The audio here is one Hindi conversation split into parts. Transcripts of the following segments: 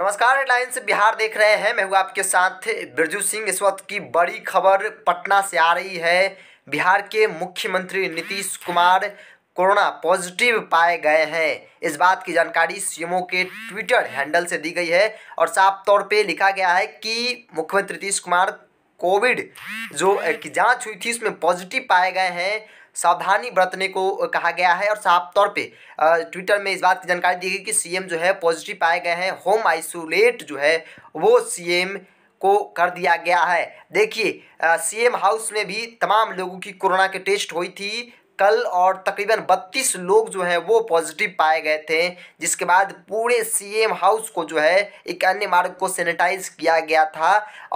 नमस्कार हेडलाइंस बिहार देख रहे हैं मैं हूँ आपके साथ बिरजू सिंह इस वक्त की बड़ी खबर पटना से आ रही है बिहार के मुख्यमंत्री नीतीश कुमार कोरोना पॉजिटिव पाए गए हैं इस बात की जानकारी सीएमओ के ट्विटर हैंडल से दी गई है और साफ तौर पे लिखा गया है कि मुख्यमंत्री नीतीश कुमार कोविड जो की जांच हुई थी उसमें पॉजिटिव पाए गए हैं सावधानी बरतने को कहा गया है और साफ तौर पे ट्विटर में इस बात की जानकारी दी गई कि सीएम जो है पॉजिटिव पाए गए हैं होम आइसोलेट जो है वो सीएम को कर दिया गया है देखिए सीएम हाउस में भी तमाम लोगों की कोरोना के टेस्ट हुई थी कल और तकरीबन 32 लोग जो हैं वो पॉजिटिव पाए गए थे जिसके बाद पूरे सीएम हाउस को जो है एक अन्य मार्ग को सैनिटाइज किया गया था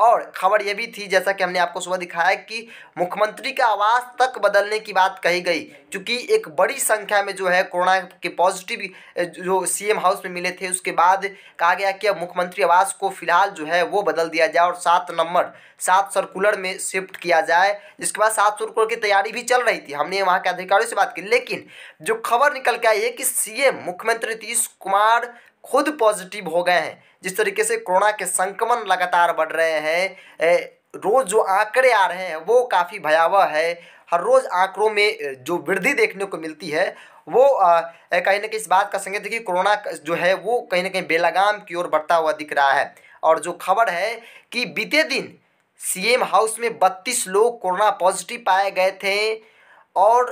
और खबर यह भी थी जैसा कि हमने आपको सुबह दिखाया कि मुख्यमंत्री का आवास तक बदलने की बात कही गई चूँकि एक बड़ी संख्या में जो है कोरोना के पॉजिटिव जो सीएम हाउस में मिले थे उसके बाद कहा गया कि अब मुख्यमंत्री आवास को फिलहाल जो है वो बदल दिया जाए और सात नंबर सात सर्कुलर में शिफ्ट किया जाए जिसके बाद सात सर्कुलर की तैयारी भी चल रही थी हमने वहाँ के अधिकारियों से बात की लेकिन जो खबर निकल के आई है कि सी मुख्यमंत्री नीतीश कुमार खुद पॉजिटिव हो गए हैं जिस तरीके से कोरोना के संक्रमण लगातार बढ़ रहे हैं रोज़ जो आंकड़े आ रहे हैं वो काफ़ी भयावह है हर रोज़ आंकड़ों में जो वृद्धि देखने को मिलती है वो कहीं ना कहीं इस बात का संकेत है कि कोरोना जो है वो कहीं ना कहीं बेलगाम की ओर बढ़ता हुआ दिख रहा है और जो खबर है कि बीते दिन सीएम हाउस में बत्तीस लोग कोरोना पॉजिटिव पाए गए थे और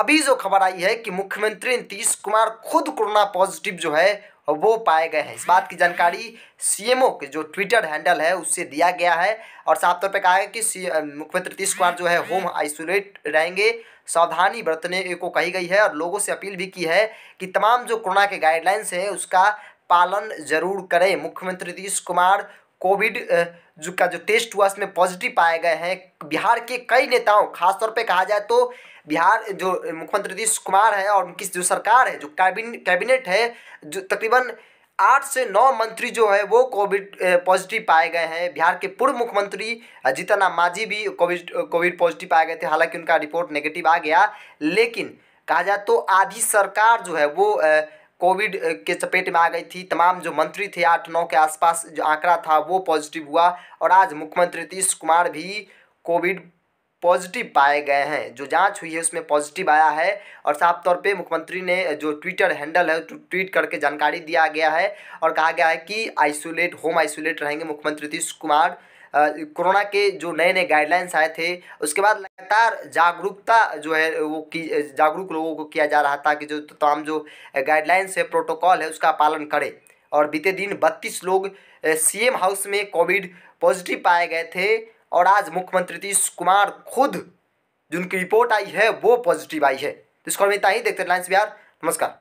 अभी जो खबर आई है कि मुख्यमंत्री नीतीश कुमार खुद कोरोना पॉजिटिव जो है वो पाए गए हैं इस बात की जानकारी सीएमओ के जो ट्विटर हैंडल है उससे दिया गया है और साफ तौर पर कहा है कि मुख्यमंत्री नीतीश कुमार जो है होम आइसोलेट रहेंगे सावधानी बरतने को कही गई है और लोगों से अपील भी की है कि तमाम जो कोरोना के गाइडलाइंस हैं उसका पालन जरूर करें मुख्यमंत्री नीतीश कुमार कोविड जो का जो टेस्ट हुआ उसमें पॉजिटिव पाए गए हैं बिहार के कई नेताओं खासतौर पे कहा जाए तो बिहार जो मुख्यमंत्री नीतीश कुमार हैं और उनकी जो सरकार है जो कैबिन कैबिनेट है जो तकरीबन आठ से नौ मंत्री जो है वो कोविड पॉजिटिव पाए गए हैं बिहार के पूर्व मुख्यमंत्री जीतन राम मांझी भी कोविड कोविड पॉजिटिव पाए गए थे हालांकि उनका रिपोर्ट नेगेटिव आ गया लेकिन कहा जाए तो आधी सरकार जो है वो कोविड के चपेट में आ गई थी तमाम जो मंत्री थे आठ नौ के आसपास जो आंकड़ा था वो पॉजिटिव हुआ और आज मुख्यमंत्री नीतीश कुमार भी कोविड पॉजिटिव पाए गए हैं जो जांच हुई है उसमें पॉजिटिव आया है और साफ तौर पे मुख्यमंत्री ने जो ट्विटर हैंडल है ट्वीट करके जानकारी दिया गया है और कहा गया है कि आइसोलेट होम आइसोलेट रहेंगे मुख्यमंत्री नीतीश कुमार कोरोना के जो नए नए गाइडलाइंस आए थे उसके बाद लगातार जागरूकता जो है वो की जागरूक लोगों को किया जा रहा था कि जो तमाम तो जो गाइडलाइंस है प्रोटोकॉल है उसका पालन करें और बीते दिन बत्तीस लोग सीएम हाउस में कोविड पॉजिटिव पाए गए थे और आज मुख्यमंत्री नीतीश कुमार खुद जिनकी रिपोर्ट आई है वो पॉजिटिव आई है तो इसको हम इतना ही देखते रिलायंस बिहार नमस्कार